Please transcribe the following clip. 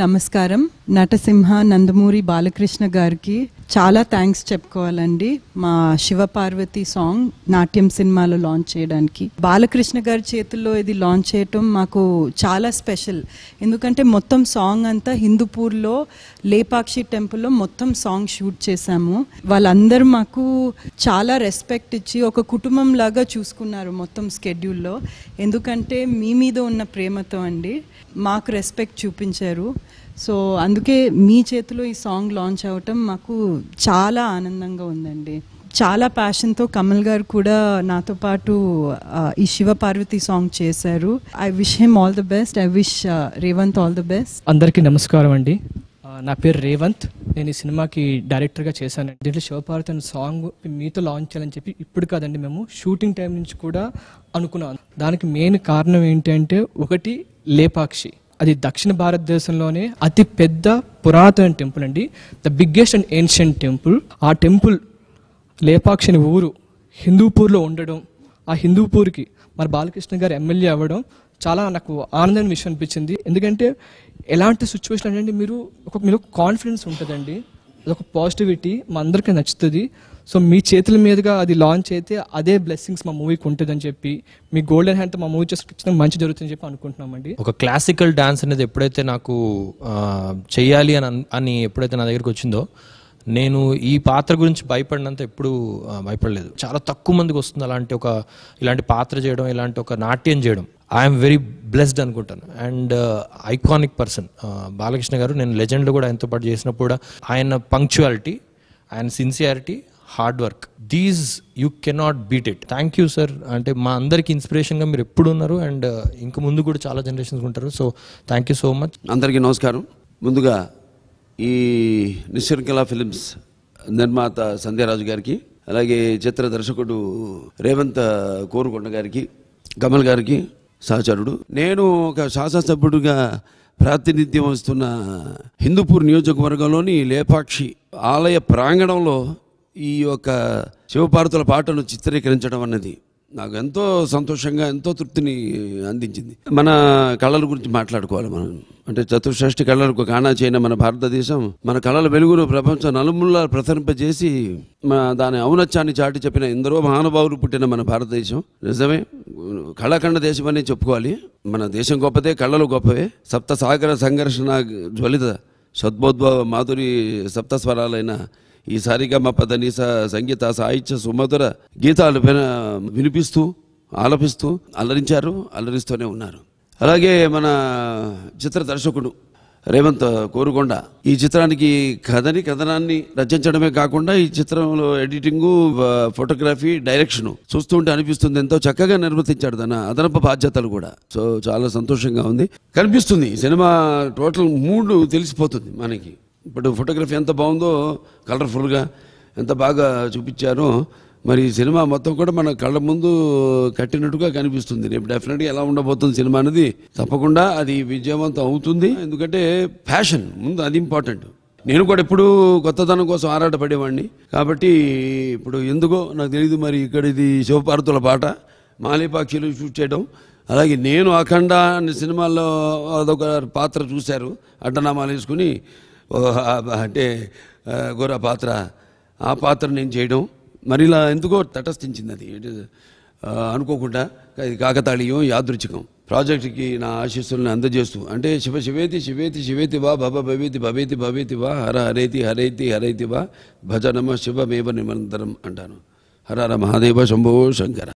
నమస్కారం నటసింహ నందమూరి బాలకృష్ణ గారికి చాలా థ్యాంక్స్ చెప్పుకోవాలండి మా శివపార్వతి సాంగ్ నాట్యం సినిమాలో లాంచ్ చేయడానికి బాలకృష్ణ గారి చేతుల్లో ఇది లాంచ్ చేయటం మాకు చాలా స్పెషల్ ఎందుకంటే మొత్తం సాంగ్ అంతా హిందూపూర్లో లేపాక్షి టెంపుల్లో మొత్తం సాంగ్ షూట్ చేశాము వాళ్ళందరూ మాకు చాలా రెస్పెక్ట్ ఇచ్చి ఒక కుటుంబం లాగా చూసుకున్నారు మొత్తం స్కెడ్యూల్లో ఎందుకంటే మీ మీద ఉన్న ప్రేమతో అండి మాకు రెస్పెక్ట్ చూపించారు సో అందుకే మీ చేతిలో ఈ సాంగ్ లాంచ్ అవటం మాకు చాలా ఆనందంగా ఉందండి చాలా ప్యాషన్తో కమల్ గారు కూడా నాతో పాటు ఈ శివ పార్వతి సాంగ్ చేశారు I wish him all the best I wish Revanth all the best అందరికీ నమస్కారం అండి నా పేరు రేవంత్ నేను ఈ సినిమాకి డైరెక్టర్గా చేశాను దీంట్లో శివపార్వతి అనే సాంగ్ మీతో లాంచ్ చేయాలని చెప్పి ఇప్పుడు కాదండి మేము షూటింగ్ టైం నుంచి కూడా అనుకున్నాను దానికి మెయిన్ కారణం ఏంటంటే ఒకటి లేపాక్షి అది దక్షిణ భారతదేశంలోనే అతి పెద్ద పురాతన టెంపుల్ అండి the biggest and ancient temple ఆ టెంపుల్ లేపాక్షిని ఊరు హిందూపూర్లో ఉండడం ఆ హిందూపూర్కి మరి బాలకృష్ణ గారు ఎమ్మెల్యే అవ్వడం చాలా నాకు ఆనందమైన విషయం అనిపించింది ఎందుకంటే ఎలాంటి సిచ్యువేషన్ అంటే మీరు ఒక మీరు కాన్ఫిడెన్స్ ఉంటుందండి అదొక పాజిటివిటీ మా అందరికీ నచ్చుతుంది సో మీ చేతుల మీదుగా అది లాంచ్ అయితే అదే బ్లెస్సింగ్స్ మా మూవీకి ఉంటుందని చెప్పి మీ గోల్డెన్ హ్యాండ్ మా మూవీ చేసి మంచి జరుగుతుందని చెప్పి అనుకుంటున్నామండి ఒక క్లాసికల్ డాన్స్ అనేది ఎప్పుడైతే నాకు చేయాలి అని అని ఎప్పుడైతే నా దగ్గరికి వచ్చిందో నేను ఈ పాత్ర గురించి భయపడినంత ఎప్పుడు భయపడలేదు చాలా తక్కువ మందికి వస్తుంది అలాంటి ఒక ఇలాంటి పాత్ర చేయడం ఇలాంటి ఒక నాట్యం చేయడం ఐఎమ్ వెరీ బ్లెస్డ్ అనుకుంటాను అండ్ ఐకానిక్ పర్సన్ బాలకృష్ణ గారు నేను లెజెండ్లో కూడా ఆయనతో పాటు చేసినప్పుడు కూడా ఆయన పంక్చువాలిటీ ఆయన sincerity hard work these you cannot beat it thank you sir అంటే మా అందరికి ఇన్స్పిరేషన్గా మీరు ఎప్పుడు ఉన్నారు అండ్ uh, ఇంక ముందు కూడా చాలా జనరేషన్స్ ఉంటారు so thank you so much అందరికీ నమస్కారం ముందుగా ఈ నిశ్చంకళ ఫిలిమ్స్ నిర్మాత సంధ్యారాజు గారికి అలాగే చిత్ర దర్శకుడు రేవంత్ uh, కోరుకొండ గారికి కమల్ గారికి సహచరుడు నేను ఒక శాసనసభ్యుడిగా ప్రాతినిధ్యం వస్తున్న హిందూపూర్ నియోజకవర్గంలోని లేపాక్షి ఆలయ ప్రాంగణంలో ఈ యొక్క శివపార్వతుల పాటను చిత్రీకరించడం అన్నది నాకు ఎంతో సంతోషంగా ఎంతో తృప్తిని అందించింది మన కళల గురించి మాట్లాడుకోవాలి మనం అంటే చతుర్షష్టి కళలకు కాణా చేయన మన భారతదేశం మన కళల వెలుగును ప్రపంచం నలుముల్లా ప్రసరింపజేసి దాని ఔనత్యాన్ని చాటి చెప్పిన ఎందరో మహానుభావులు పుట్టిన మన భారతదేశం నిజమే కళాఖండ దేశం అనే చెప్పుకోవాలి మన దేశం గొప్పదే కళలు గొప్పవే సప్త సాగర సంఘర్షణ జ్వలిత సద్బోద్భవ మాధురి సప్తస్వరాలైన ఈ సరిగమ పదనీస సంగీత సాహిత్య సుమధుర గీతాలు వినిపిస్తూ ఆలపిస్తూ అలరించారు అలరిస్తూనే ఉన్నారు అలాగే మన చిత్ర దర్శకుడు రేవంత్ కోరుకొండ ఈ చిత్రానికి కథని కథనాన్ని రచించడమే కాకుండా ఈ చిత్రంలో ఎడిటింగు ఫోటోగ్రఫీ డైరెక్షన్ చూస్తుంటే అనిపిస్తుంది ఎంతో చక్కగా నిర్వర్తించాడు తన అదనపు బాధ్యతలు కూడా సో చాలా సంతోషంగా ఉంది కనిపిస్తుంది సినిమా టోటల్ మూడు తెలిసిపోతుంది మనకి ఇప్పుడు ఫోటోగ్రఫీ ఎంత బాగుందో కలర్ఫుల్గా ఎంత బాగా చూపించారో మరి సినిమా మొత్తం కూడా మన కళ్ళ ముందు కట్టినట్టుగా కనిపిస్తుంది రేపు డెఫినెట్గా ఎలా ఉండబోతుంది సినిమా అనేది తప్పకుండా అది విజయవంతం అవుతుంది ఎందుకంటే ఫ్యాషన్ ముందు అది ఇంపార్టెంట్ నేను కూడా ఎప్పుడు కొత్తదనం కోసం ఆరాటపడేవాడిని కాబట్టి ఇప్పుడు ఎందుకో నాకు తెలియదు మరి ఇక్కడ ఇది శివపార్వతుల పాట మాలిపాక్షిలు షూట్ చేయడం అలాగే నేను అఖండ అనే సినిమాల్లో అదొక పాత్ర చూశారు అడ్డనామాలు వేసుకుని అంటే గోర పాత్ర ఆ పాత్ర నేను చేయడం మరిలా ఎందుకో తటస్థించింది అది అనుకోకుండా అది కాకతాళీయం యాదృచ్ఛికం ప్రాజెక్టుకి నా ఆశీస్సులను అందజేస్తూ అంటే శివ శివేతి శివేతి శివేతి వా భవ భవేతి భవేతి భవేతి వా హర హరేతి హరేతి హరేతి వా భజ నమ శివమేవ నిమంతరం అంటాను హర హర మహాదేవ శంభో శంకర